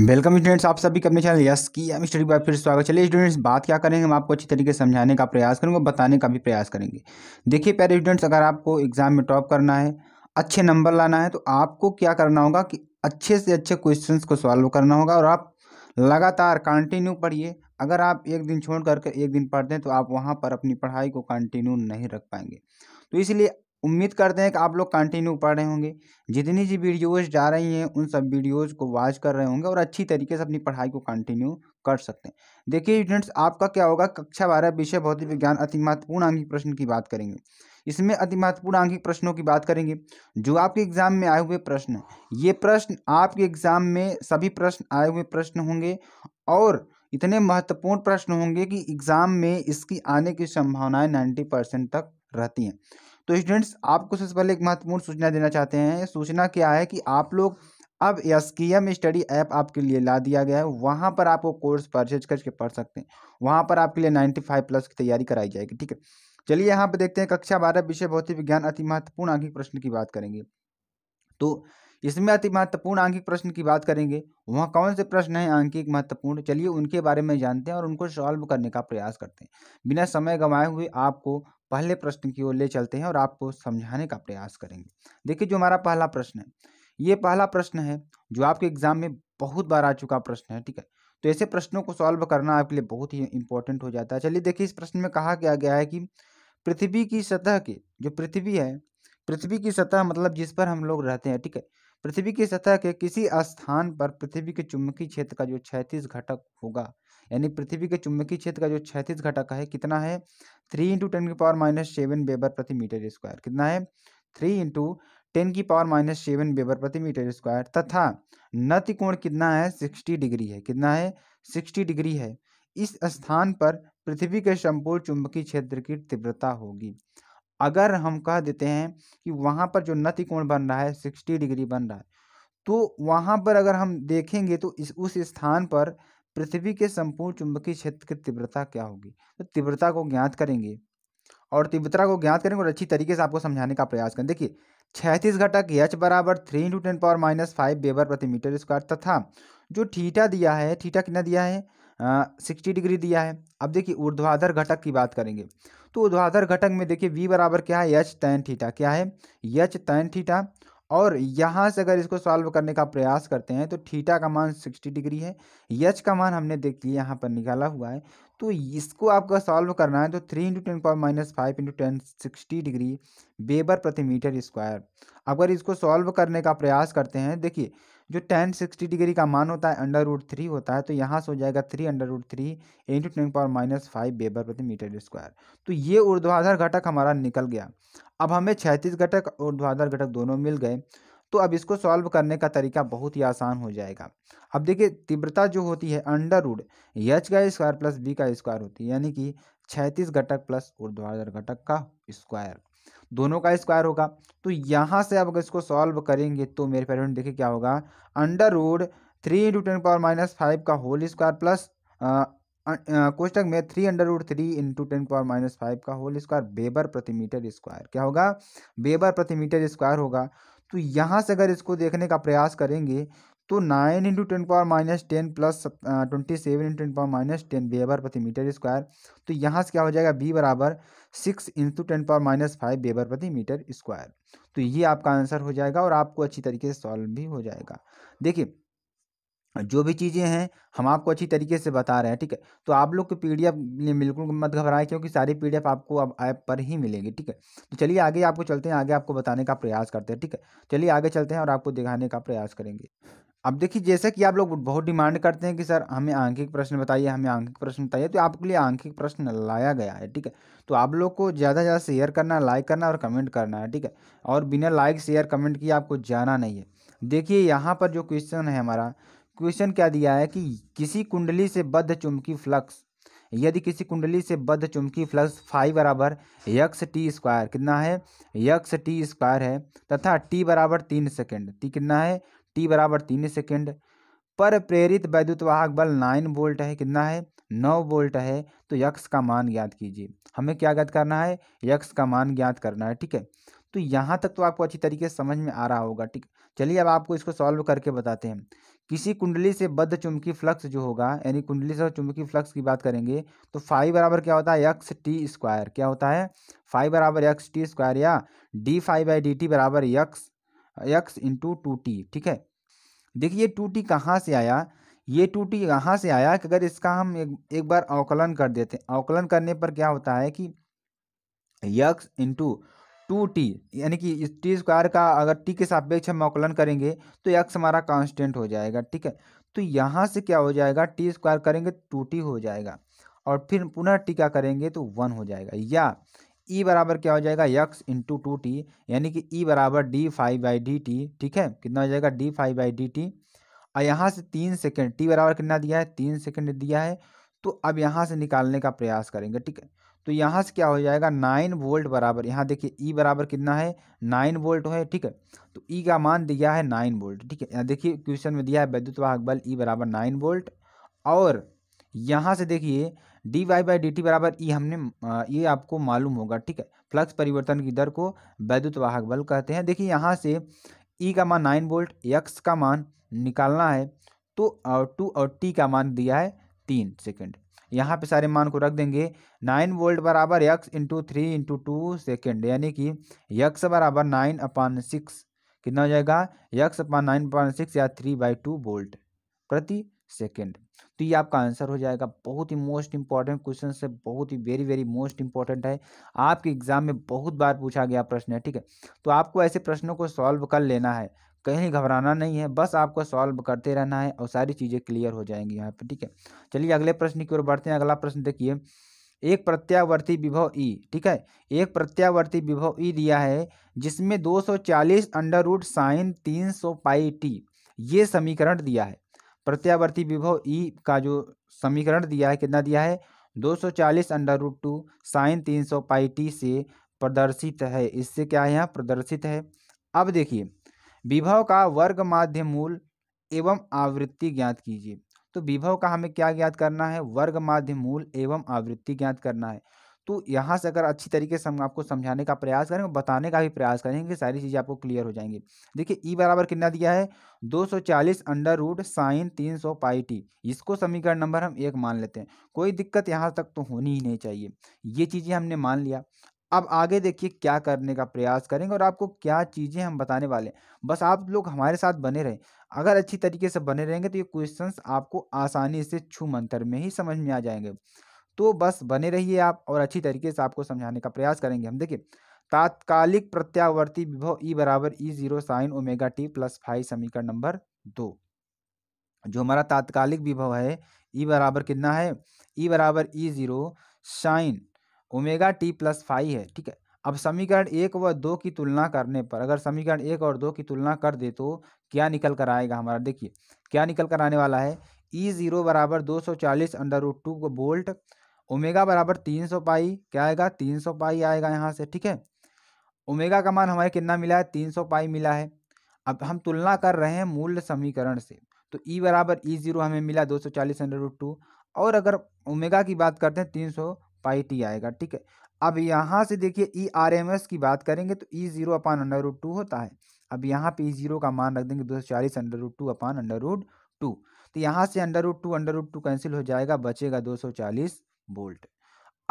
welcome students आप सभी के अपने चैनल यस की एम स्टडी बाय फिर स्वागत चलिए स्टूडेंट्स बात क्या करेंगे हम आपको अच्छी तरीके से समझाने का प्रयास करेंगे बताने का भी प्रयास करेंगे देखिए प्यारे स्टूडेंट्स अगर आपको एग्जाम में टॉप करना है अच्छे नंबर लाना है तो आपको क्या करना होगा कि अच्छे से अच्छे क्वेश्चन को सॉल्व करना होगा और आप लगातार कंटिन्यू पढ़िए अगर आप एक दिन छोड़ करके एक दिन पढ़ दें तो आप वहाँ पर अपनी पढ़ाई को कंटिन्यू नहीं रख पाएंगे तो इसलिए उम्मीद करते हैं कि आप लोग कंटिन्यू पढ़ रहे होंगे जितनी जी वीडियोज़ जा रही हैं उन सब वीडियोज़ को वॉच कर रहे होंगे और अच्छी तरीके से अपनी पढ़ाई को कंटिन्यू कर सकते हैं देखिए स्टूडेंट्स आपका क्या होगा कक्षा बारह विषय भौतिक विज्ञान अति महत्वपूर्ण आंगिक प्रश्न की बात करेंगे इसमें अति महत्वपूर्ण आंकिक प्रश्नों की बात करेंगे जो आपके एग्जाम में आए हुए प्रश्न ये प्रश्न आपके एग्जाम में सभी प्रश्न आए हुए प्रश्न होंगे और इतने महत्वपूर्ण प्रश्न होंगे कि एग्जाम में इसकी आने की संभावनाएं नाइन्टी परसेंट तक रहती हैं तो स्टूडेंट्स आपको सबसे पहले एक महत्वपूर्ण सूचना देना चाहते हैं सूचना क्या है कि आप लोग अब एम स्टडी ऐप आपके लिए ला दिया गया है वहाँ पर आपको कोर्स परचेज करके पढ़ सकते हैं वहाँ पर आपके लिए नाइन्टी फाइव प्लस की तैयारी कराई जाएगी ठीक है चलिए यहाँ पर देखते हैं कक्षा बारह विषय भौतिक विज्ञान अति महत्वपूर्ण आंकिक प्रश्न की बात करेंगे तो इसमें अति महत्वपूर्ण आंकिक प्रश्न की बात करेंगे वहाँ कौन से प्रश्न हैं आंकिक महत्वपूर्ण चलिए उनके बारे में जानते हैं और उनको सॉल्व करने का प्रयास करते हैं बिना समय गंवाए हुए आपको पहले प्रश्न की ओर ले चलते हैं और आपको समझाने का प्रयास करेंगे देखिए जो हमारा पहला प्रश्न है ये पहला प्रश्न है जो आपके एग्जाम में बहुत बार आ चुका प्रश्न है ठीक है तो ऐसे प्रश्नों को सॉल्व करना आपके लिए बहुत ही इंपॉर्टेंट हो जाता है चलिए देखिए इस प्रश्न में कहा गया गया है कि पृथ्वी की सतह के जो पृथ्वी है पृथ्वी की सतह मतलब जिस पर हम लोग रहते हैं ठीक है पृथ्वी की सतह के किसी स्थान पर पृथ्वी के चुंबकीय क्षेत्र का जो छैतीस घटक होगा यानी पृथ्वी के चुंबकीय क्षेत्र का जो छैतीस घटक है कितना है थ्री इंटू टेन की पावर माइनस सेवन वेबर प्रति मीटर स्क्वायर कितना है थ्री इंटू टेन की पावर माइनस सेवन वेबर प्रति मीटर स्क्वायर तथा नति कोण कितना है सिक्सटी डिग्री है कितना है सिक्सटी डिग्री है इस स्थान पर पृथ्वी के संपूर्ण चुंबकीय क्षेत्र की तीव्रता होगी अगर हम कह देते हैं कि वहां पर जो नति कोण बन रहा है सिक्सटी डिग्री बन रहा है तो वहां पर अगर हम देखेंगे तो इस उस स्थान पर पृथ्वी के संपूर्ण चुंबकीय क्षेत्र की तीव्रता क्या होगी तो तीव्रता को ज्ञात करेंगे और तीव्रता को ज्ञात करेंगे और अच्छी तरीके से आपको समझाने का प्रयास करें देखिए छैतीस घटक एच बराबर three into ten power minus five weber प्रति मीटर स्क्वायर तथा जो ठीठा दिया है ठीठा कितना दिया है सिक्सटी डिग्री दिया है अब देखिए ऊर्ध्वाधर घटक की बात करेंगे तो ऊर्ध्वाधर घटक में देखिए वी बराबर क्या है एच टैन ठीठा क्या है एच टैन ठीठा और यहाँ से अगर इसको सॉल्व करने का प्रयास करते हैं तो थीटा का मान सिक्सटी डिग्री है यच का मान हमने देखिए यहाँ पर निकाला हुआ है तो इसको आपका सॉल्व करना है तो three into ten power minus five into tan sixty degree weber प्रति मीटर स्क्वायर अगर इसको सॉल्व करने का प्रयास करते हैं देखिए जो टेन सिक्सटी डिग्री का मान होता है अंडर रूट थ्री होता है तो यहाँ से हो जाएगा three under root three into ten power minus five weber प्रति मीटर स्क्वायर तो ये ऊर्ध्वाधर घटक हमारा निकल गया अब हमें छैतीस घटक ऊर्ध्वाधर घटक दोनों मिल गए तो अब इसको सॉल्व करने का तरीका बहुत ही आसान हो जाएगा अब देखिए तीव्रता जो होती है अंडर रूड एच का स्क्वायर प्लस बी का स्क्वायर होती है यानी कि छैतीस घटक प्लस ऊर्ध्वाधर घटक का स्क्वायर दोनों का स्क्वायर होगा तो यहाँ से आप अगर इसको सॉल्व करेंगे तो मेरे पैरों देखिए क्या होगा under root three into ten power minus five का होल स्क्वायर प्लस क्वेश्चन में three under root three into ten power minus five का होल स्क्वायर बेबर प्रति मीटर स्क्वायर क्या होगा बेबर प्रति मीटर स्क्वायर होगा तो यहाँ से अगर इसको देखने का प्रयास करेंगे तो nine into ten power minus ten plus twenty seven into ten power minus ten weber प्रति मीटर स्क्वायर तो यहाँ से क्या हो जाएगा बी बराबर six into ten power minus five weber प्रति मीटर स्क्वायर तो ये आपका आंसर हो जाएगा और आपको अच्छी तरीके से सॉल्व भी हो जाएगा देखिए जो भी चीज़ें हैं हम आपको अच्छी तरीके से बता रहे हैं ठीक है तो आप लोग के पी डी एफ बिल्कुल मत घबराएं क्योंकि सारी पी डी एफ आपको अब ऐप पर ही मिलेगी ठीक है तो चलिए आगे आपको चलते हैं आगे आपको बताने का प्रयास करते हैं ठीक है चलिए आगे चलते हैं और आपको दिखाने का प्रयास करेंगे अब देखिए जैसे कि आप लोग बहुत डिमांड करते हैं कि सर हमें आंकिक प्रश्न बताइए हमें आंकिक प्रश्न बताइए तो आपके लिए आंकिक प्रश्न लाया गया है ठीक है तो आप लोग को ज़्यादा से ज़्यादा शेयर करना लाइक करना और कमेंट करना है ठीक है और बिना लाइक शेयर कमेंट किए आपको जाना नहीं है देखिए यहाँ पर जो क्वेश्चन है हमारा क्वेश्चन क्या दिया है कि किसी कुंडली से बद्ध चुमकी फ्लक्स यदि किसी कुंडली से बद्ध चुमकी फ्लक्स फाइव बराबर यक्स टी स्क्वायर कितना है यक्स टी स्क्वायर है तथा टी बराबर तीन सेकेंड टी कितना है टी बराबर तीन सेकेंड पर प्रेरित वैद्युतवाहक बल नाइन वोल्ट है कितना है नौ वोल्ट है तो यक्स का मान ज्ञात कीजिए हमें क्या ज्ञात करना है यक्स का मान ज्ञात करना है ठीक है तो यहाँ तक तो आपको अच्छी तरीके से समझ में आ रहा होगा ठीक चलिए अब आपको इसको सॉल्व करके बताते हैं किसी कुंडली से बद्ध चुंबकीय फ्लक्स जो होगा यानी कुंडली से चुंबकीय फ्लक्स की बात करेंगे तो फाइव बराबर क्या होता है यक्स टी स्क्वायर क्या होता है फाइव बराबर यक्स टी स्क्वायर या D phi by D T बराबर यक्स एक्स इंटू टू टी ठीक है देखिए ये टू टी कहाँ से आया ये टू टी कहाँ से आया कि अगर इसका हम एक, एक बार अवकलन कर देते हैं अवकलन करने पर क्या होता है कि यक्स इंटू टू टी यानी कि इस टी स्क्वायर का अगर टी के सापेक्ष हम अवकलन करेंगे तो यक्स हमारा कांस्टेंट हो जाएगा ठीक है तो यहाँ से क्या हो जाएगा टी स्क्वायर करेंगे तो टू टी हो जाएगा और फिर पुनः टीका करेंगे तो वन हो जाएगा या ई e बराबर क्या हो जाएगा यक्स इंटू टू टी यानी कि ई e बराबर D phi by D T ठीक है कितना हो जाएगा D phi by D T और यहाँ से तीन सेकेंड टी बराबर कितना दिया है तीन सेकेंड दिया है तो अब यहाँ से निकालने का प्रयास करेंगे ठीक है तो यहाँ से क्या हो जाएगा नाइन वोल्ट बराबर यहाँ देखिए ई e बराबर कितना है नाइन वोल्ट है ठीक है तो ई का मान दिया है नाइन वोल्ट ठीक है यहाँ देखिए क्वेश्चन में दिया है वैद्युत वाहक बल ई बराबर नाइन वोल्ट और यहाँ से देखिए D Y by D T बराबर ई e हमने ये आपको मालूम होगा ठीक है फ्लक्स परिवर्तन की दर को वैद्युत वाहक बल कहते हैं देखिए यहाँ से ई e का मान नाइन वोल्ट यक्स का मान निकालना है तो और टू और टी का मान दिया है तीन सेकेंड यहाँ पे सारे मान को रख देंगे नाइन वोल्ट बराबर यक्स into three into two second यानी कि यक्स बराबर नाइन अपान सिक्स कितना हो जाएगा यक्स अपान नाइन अपान सिक्स या थ्री बाई टू वोल्ट प्रति सेकेंड तो ये आपका आंसर हो जाएगा बहुत ही मोस्ट इंपॉर्टेंट क्वेश्चन है बहुत ही वेरी वेरी मोस्ट इंपॉर्टेंट है आपके एग्जाम में बहुत बार पूछा गया प्रश्न है ठीक है तो आपको ऐसे प्रश्नों को सॉल्व कर लेना है कहीं घबराना नहीं है बस आपको सॉल्व करते रहना है और सारी चीज़ें क्लियर हो जाएंगी यहाँ पर ठीक है चलिए अगले प्रश्न की ओर बढ़ते हैं अगला प्रश्न देखिए एक प्रत्यावर्ती विभव ई ठीक है एक प्रत्यावर्ती विभव ई दिया है जिसमें 240 अंडर रूट साइन सौ पाई टी ये समीकरण दिया है प्रत्यावर्ती विभव ई का जो समीकरण दिया है कितना दिया है 240 सौ चालीस अंडर रूट टू साइन तीन सौ पाई टी से प्रदर्शित है इससे क्या है यहाँ प्रदर्शित है अब देखिए विभव का वर्ग माध्य मूल एवं आवृत्ति ज्ञात कीजिए तो विभव का हमें क्या ज्ञात करना है वर्ग माध्य मूल एवं आवृत्ति ज्ञात करना है तो यहाँ से अगर अच्छी तरीके से हम आपको समझाने का प्रयास करेंगे बताने का भी प्रयास करेंगे कि सारी चीज़ें आपको क्लियर हो जाएंगी देखिए ई e बराबर कितना दिया है 240 अंडर रूट साइन तीन सौ पाई टी इसको समीकरण नंबर हम एक मान लेते हैं कोई दिक्कत यहाँ तक तो होनी ही नहीं चाहिए ये चीज़ें हमने मान लिया अब आगे देखिए क्या करने का प्रयास करेंगे और आपको क्या चीज़ें हम बताने वाले हैं बस आप लोग हमारे साथ बने रहें अगर अच्छी तरीके से बने रहेंगे तो ये क्वेश्चंस आपको आसानी से छू मंत्र में ही समझ में आ जाएंगे तो बस बने रहिए आप और अच्छी तरीके से आपको समझाने का प्रयास करेंगे हम देखिए तात्कालिक प्रत्यावर्ती विभव ई e बराबर E zero sine omega T plus phi समीकरण नंबर दो जो हमारा तात्कालिक विभव है ई e बराबर कितना है ई e बराबर E zero sine omega T plus phi है ठीक है अब समीकरण एक व दो की तुलना करने पर अगर समीकरण एक और दो की तुलना कर दे तो क्या निकल कर आएगा हमारा देखिए क्या निकल कर आने वाला है ई जीरो बराबर दो सौ चालीस under root two volt omega बराबर तीन सौ पाई क्या आएगा तीन सौ पाई आएगा यहाँ से ठीक है ओमेगा का मान हमारे कितना मिला है तीन सौ पाई मिला है अब हम तुलना कर रहे हैं मूल्य समीकरण से तो ई e बराबर ई e जीरो हमें मिला दो सौ चालीस अंडर रूट टू और अगर ओमेगा की बात करते हैं तीन सौ पाई टी आएगा ठीक है अब यहाँ से देखिए ई आर एम एस की बात करेंगे तो E zero upon under root two होता है अब यहाँ पे ई e जीरो का मान रख देंगे दो सौ चालीस under root two upon under root two तो यहाँ से under root two under root two cancel हो जाएगा बचेगा दो सौ चालीस वोल्ट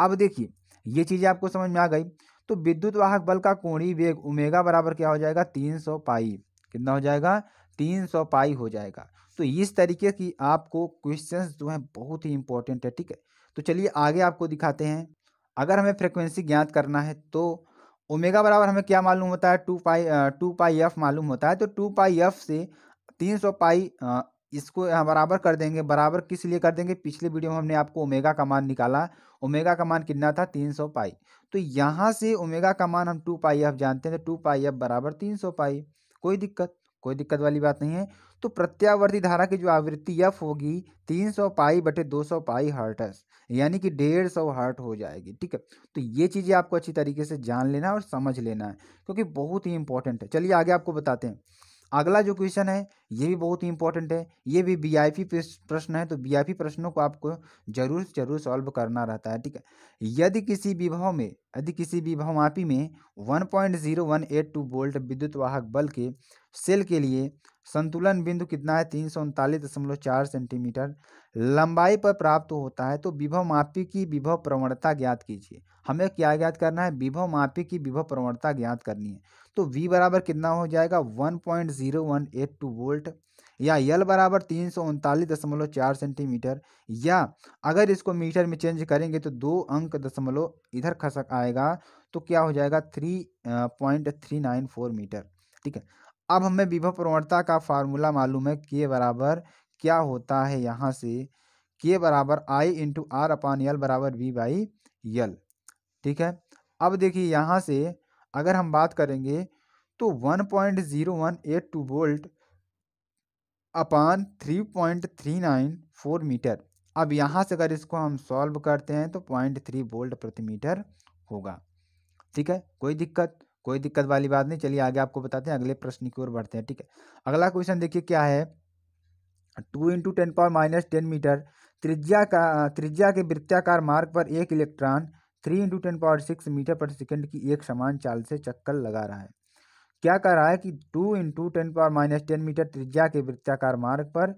अब देखिए ये चीज़ें आपको समझ में आ गई तो विद्युत वाहक बल का कोणीय वेग उमेगा बराबर क्या हो जाएगा तीन सौ पाई कितना हो जाएगा तीन सौ पाई हो जाएगा तो इस तरीके की आपको क्वेश्चंस जो हैं बहुत ही इंपॉर्टेंट है ठीक है तो चलिए आगे आपको दिखाते हैं अगर हमें फ्रिक्वेंसी ज्ञात करना है तो ओमेगा बराबर हमें क्या मालूम होता है two pi two pi F मालूम होता है तो टू पाई एफ से तीन सौ पाई इसको हम बराबर कर देंगे बराबर किस लिए कर देंगे पिछले वीडियो में हमने आपको ओमेगा का मान निकाला ओमेगा का मान कितना था तीन सौ पाई तो यहाँ से ओमेगा का मान हम टू पाई एफ जानते हैं तो टू पाई एफ बराबर तीन सौ पाई कोई दिक्कत कोई दिक्कत वाली बात नहीं है तो प्रत्यावर्ती धारा की जो आवृत्ति एफ होगी तीन सौ पाई बटे दो सौ पाई हर्टस यानी कि डेढ़ सौ हर्ट हो जाएगी ठीक है तो ये चीज़ें आपको अच्छी तरीके से जान लेना और समझ लेना है क्योंकि बहुत ही इंपॉर्टेंट है चलिए आगे आपको बताते हैं अगला जो क्वेश्चन है ये भी बहुत ही इंपॉर्टेंट है ये भी बीआईपी प्रश्न है तो बीआईपी प्रश्नों को आपको जरूर जरूर सॉल्व करना रहता है ठीक है यदि किसी विभव में यदि किसी मापी में 1.0182 वोल्ट विद्युत वाहक बल के सेल के लिए संतुलन बिंदु कितना है तीन सौ उनतालीस दशमलव चार सेंटीमीटर लंबाई पर प्राप्त होता है तो विभव मापी की विभव प्रवणता ज्ञात कीजिए हमें क्या ज्ञात करना है विभव मापी की विभव प्रवणता ज्ञात करनी है तो V बराबर कितना हो जाएगा one point zero one eight two volt या L बराबर तीन सौ उनतालीस दशमलव चार सेंटीमीटर या अगर इसको मीटर में चेंज करेंगे तो दो अंक दशमलव इधर खसक आएगा तो क्या हो जाएगा three point three nine four metre ठीक है अब हमें विभव प्रवणता का फार्मूला मालूम है के बराबर क्या होता है यहाँ से के बराबर आई इंटू आर अपान यल बराबर वी बाई यल ठीक है अब देखिए यहाँ से अगर हम बात करेंगे तो one one point zero eight two volt upon three three point nine four metre अब यहाँ से अगर इसको हम सॉल्व करते हैं तो पॉइंट थ्री वोल्ट प्रति मीटर होगा ठीक है कोई दिक्कत कोई दिक्कत वाली बात नहीं चलिए आगे आपको बताते हैं अगले प्रश्न की ओर बढ़ते हैं ठीक है अगला क्वेश्चन देखिए क्या है two into ten power minus ten metre त्रिज्या का त्रिज्या के वृत्ताकार मार्ग पर एक electron three into ten power six metre पर सेकेंड की एक समान चाल से चक्कर लगा रहा है क्या कह रहा है कि two into ten power minus ten metre त्रिज्या के वृत्ताकार मार्ग पर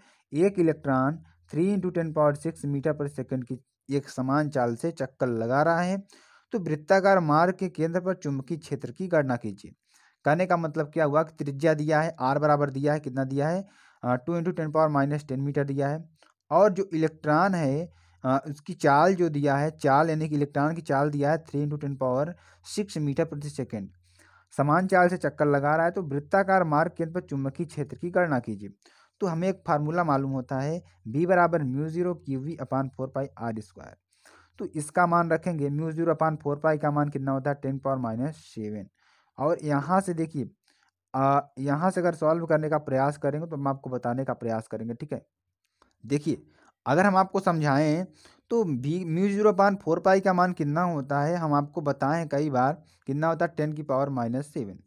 एक electron three into ten power six metre पर सेकेंड की एक समान चाल से चक्कर लगा रहा है तो वृत्ताकार मार्ग के केंद्र पर चुंबकीय क्षेत्र की गणना कीजिए कहने का मतलब क्या हुआ कि त्रिज्या दिया है आर बराबर दिया है कितना दिया है two into ten power minus ten metre दिया है और जो इलेक्ट्रॉन है आ, उसकी चाल जो दिया है चाल यानी कि इलेक्ट्रॉन की चाल दिया है three into ten power six metre प्रति सेकेंड समान चाल से चक्कर लगा रहा है तो वृत्ताकार मार्ग केंद्र पर चुंबकीय क्षेत्र की गणना कीजिए तो हमें एक फार्मूला मालूम होता है बी बराबर mu zero Q V upon four pi R square तो इसका मान रखेंगे mu zero upon four pi का मान कितना होता है टेन पावर माइनस सेवन और यहाँ से देखिए यहाँ से अगर सॉल्व करने का प्रयास करेंगे तो हम आपको बताने का प्रयास करेंगे ठीक है देखिए अगर हम आपको समझाएं तो भी mu zero upon four pi का मान कितना होता है हम आपको बताएं कई बार कितना होता है टेन की पावर माइनस सेवन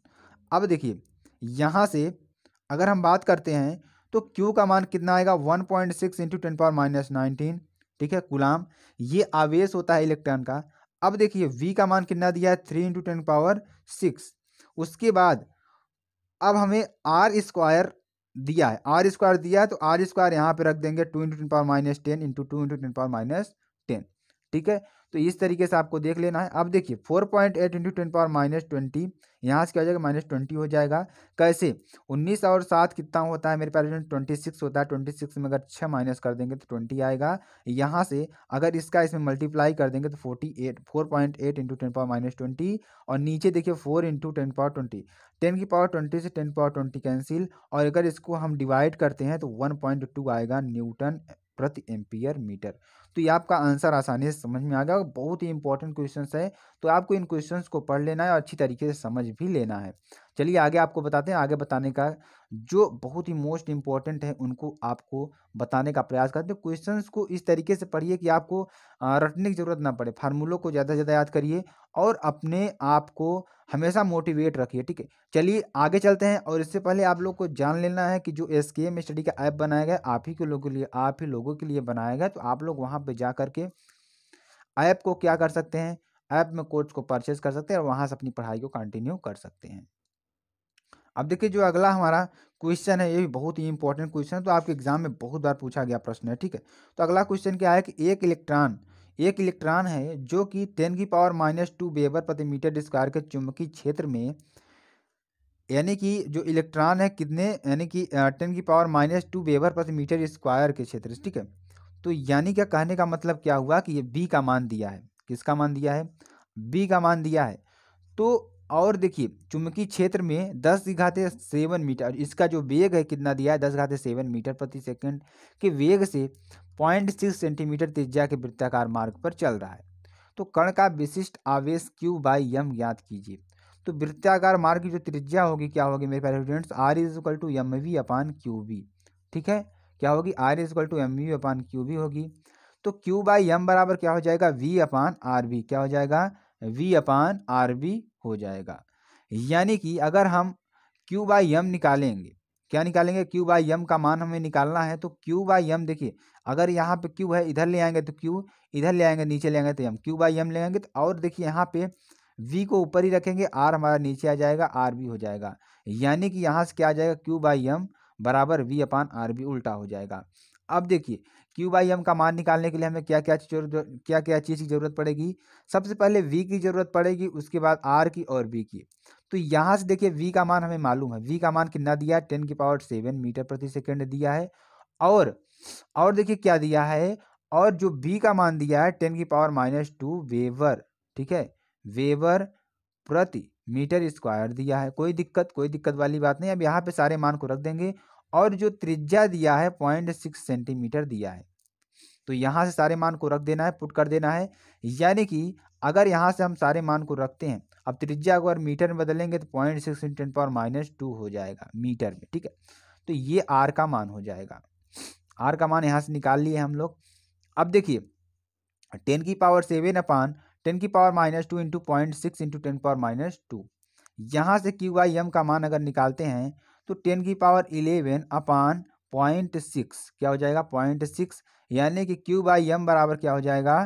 अब देखिए यहाँ से अगर हम बात करते हैं तो क्यू का मान कितना आएगा one point six into ten power minus nineteen ठीक है गुलाम ये आवेश होता है इलेक्ट्रॉन का अब देखिए वी का मान कितना दिया है three into ten power six उसके बाद अब हमें आर स्क्वायर दिया है आर स्क्वायर दिया है तो आर स्क्वायर यहाँ पे रख देंगे two into ten power minus ten into two into ten power minus ठीक है तो इस तरीके से आपको देख लेना है अब देखिए four point eight into ten power minus twenty यहाँ से क्या हो जाएगा माइनस ट्वेंटी हो जाएगा कैसे उन्नीस और सात कितना होता है मेरे पास ट्वेंटी सिक्स होता है ट्वेंटी सिक्स में अगर छः माइनस कर देंगे तो ट्वेंटी आएगा यहाँ से अगर इसका इसमें मल्टीप्लाई कर देंगे तो forty eight four point eight into ten power minus twenty और नीचे देखिए four into ten power twenty ten की पावर ट्वेंटी से टेन पावर ट्वेंटी कैंसिल और अगर इसको हम डिवाइड करते हैं तो वन पॉइंट टू आएगा न्यूटन प्रति एम्पियर मीटर तो ये आपका आंसर आसानी से समझ में आ गया बहुत ही इंपॉर्टेंट क्वेश्चन है तो आपको इन क्वेश्चन को पढ़ लेना है और अच्छी तरीके से समझ भी लेना है चलिए आगे आपको बताते हैं आगे बताने का जो बहुत ही मोस्ट इंपॉर्टेंट है उनको आपको बताने का प्रयास करते हैं क्वेश्चन को इस तरीके से पढ़िए कि आपको रटने की ज़रूरत ना पड़े फार्मूलों को ज़्यादा से ज़्यादा याद करिए और अपने आप को हमेशा मोटिवेट रखिए ठीक है चलिए आगे चलते हैं और इससे पहले आप लोग को जान लेना है कि जो एस के एम स्टडी का ऐप बनाया गया आप ही के लोगों के लिए आप ही लोगों के लिए बनाया गया तो आप लोग वहाँ वहाँ पे जा करके ऐप को क्या कर सकते हैं ऐप में कोर्स को परचेज कर सकते हैं और वहाँ से अपनी पढ़ाई को कंटिन्यू कर सकते हैं अब देखिए जो अगला हमारा क्वेश्चन है ये भी बहुत ही इंपॉर्टेंट क्वेश्चन है तो आपके एग्जाम में बहुत बार पूछा गया प्रश्न है ठीक है तो अगला क्वेश्चन क्या है कि एक इलेक्ट्रॉन एक इलेक्ट्रॉन है जो कि टेन की पावर माइनस टू बेबर प्रति मीटर स्क्वायर के चुंबकीय क्षेत्र में यानी कि जो इलेक्ट्रॉन है कितने यानी कि टेन की पावर माइनस टू बेबर प्रति मीटर स्क्वायर के क्षेत्र ठीक है तो यानी क्या कहने का मतलब क्या हुआ कि ये बी का मान दिया है किसका मान दिया है बी का मान दिया है तो और देखिए चुंबकीय क्षेत्र में दस घाते सेवन मीटर इसका जो वेग है कितना दिया है दस घाते सेवन मीटर प्रति सेकंड के वेग से पॉइंट सिक्स सेंटीमीटर त्रिज्या के वृत्ताकार मार्ग पर चल रहा है तो कण का विशिष्ट आवेश क्यू बाई यम ज्ञात कीजिए तो वृत्ताकार मार्ग की जो त्रिज्या होगी क्या होगी मेरे पहले students R is equal to M V upon Q B ठीक है क्या होगी R equal to M U upon Q B होगी तो क्यू बाई एम बराबर क्या हो जाएगा वी अपान आर बी क्या हो जाएगा वी अपान आर बी हो जाएगा यानी कि अगर हम क्यू बाई एम निकालेंगे क्या निकालेंगे क्यू बाई एम का मान हमें निकालना है तो क्यू बाई एम देखिए अगर यहाँ पे क्यू है इधर ले आएंगे तो क्यू इधर ले आएंगे नीचे ले आएंगे तो एम क्यू बाई एम ले आएंगे तो और देखिए यहाँ पे वी को ऊपर ही रखेंगे आर हमारा नीचे आ जाएगा आर भी हो जाएगा यानी कि यहाँ से क्या आ जाएगा क्यू बाई एम बराबर वी अपान आर बी उल्टा हो जाएगा अब देखिए क्यू बाई एम का मान निकालने के लिए हमें क्या क्या क्या क्या चीज़ की ज़रूरत पड़ेगी सबसे पहले वी की ज़रूरत पड़ेगी उसके बाद आर की और बी की तो यहाँ से देखिए वी का मान हमें मालूम है वी का मान कितना दिया है टेन की पावर सेवन मीटर प्रति सेकेंड दिया है और और देखिए क्या दिया है और जो बी का मान दिया है टेन की पावर माइनस टू वेवर ठीक है वेवर प्रति मीटर स्क्वायर दिया है कोई दिक्कत कोई दिक्कत वाली बात नहीं अब यहाँ पे सारे मान को रख देंगे और जो त्रिज्या दिया है पॉइंट सिक्स सेंटीमीटर दिया है तो यहाँ से सारे मान को रख देना है पुट कर देना है यानी कि अगर यहाँ से हम सारे मान को रखते हैं अब त्रिज्या को अगर मीटर में बदलेंगे तो point six ten power minus two हो जाएगा मीटर में ठीक है तो ये आर का मान हो जाएगा आर का मान यहाँ से निकाल लिए हम लोग अब देखिए टेन की पावर सेवन अपान टेन की power minus two into point six into ten power minus two यहाँ से क्यू आई एम का मान अगर निकालते हैं तो टेन की power eleven upon point six क्या हो जाएगा पॉइंट सिक्स यानी कि क्यू बाई एम बराबर क्या हो जाएगा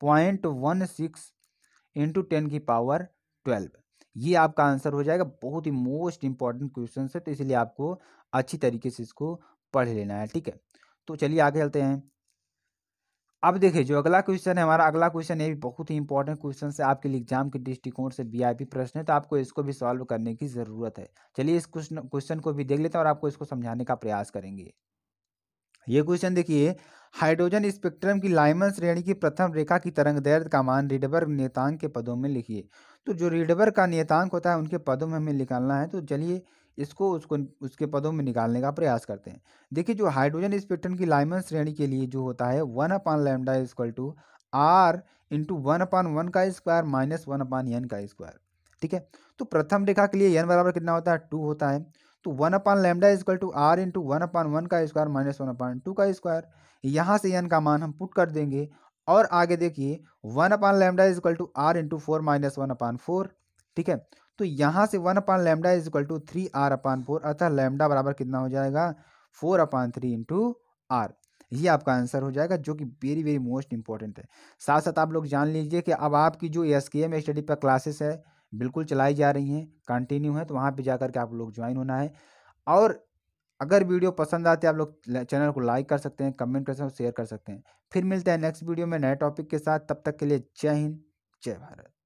point one six into ten की पावर ट्वेल्व ये आपका आंसर हो जाएगा बहुत ही मोस्ट इंपॉर्टेंट क्वेश्चन है तो इसलिए आपको अच्छी तरीके से इसको पढ़ लेना है ठीक है तो चलिए आगे चलते हैं अब देखिए जो अगला क्वेश्चन है हमारा अगला क्वेश्चन ये भी बहुत ही इंपॉर्टेंट क्वेश्चन है आपके लिए एग्जाम के दृष्टिकोण से वीआईपी प्रश्न है तो आपको इसको भी सॉल्व करने की ज़रूरत है चलिए इस क्वेश्चन को भी देख लेते हैं और आपको इसको समझाने का प्रयास करेंगे ये क्वेश्चन देखिए हाइड्रोजन स्पेक्ट्रम की लाइमन श्रेणी की प्रथम रेखा की तरंग दैर्द का मान रिडबर्ग नेतांक के पदों में लिखिए तो जो रिडबर्ग का नेतांक होता है उनके पदों में हमें निकालना है तो चलिए इसको उसको उसके पदों में निकालने का प्रयास करते हैं देखिए जो हाइड्रोजन स्पेक्ट्रम की लाइमन श्रेणी के लिए जो होता है one upon lambda is to R into one upon one का square minus one upon N का स्क्वायर ठीक है तो प्रथम रेखा के लिए एन बराबर कितना होता है टू होता है तो one upon lambda is equal to R into one upon one का square minus one upon two का स्क्वायर यहाँ से एन का मान हम पुट कर देंगे और आगे देखिए one upon lambda is equal to R into four minus one upon four ठीक है तो यहाँ से one upon lambda is equal to three R upon four अतः लेमडा बराबर कितना हो जाएगा four upon three into R ये आपका आंसर हो जाएगा जो कि वेरी वेरी मोस्ट इंपॉर्टेंट है साथ साथ आप लोग जान लीजिए कि अब आपकी जो एस के एम स्टडी पर क्लासेस है बिल्कुल चलाई जा रही हैं कंटिन्यू है तो वहाँ पर जाकर के आप लोग ज्वाइन होना है और अगर वीडियो पसंद आते आप लोग चैनल को लाइक कर सकते हैं कमेंट कर सकते हैं शेयर कर सकते हैं फिर मिलते हैं नेक्स्ट वीडियो में नए टॉपिक के साथ तब तक के लिए जय हिंद जय भारत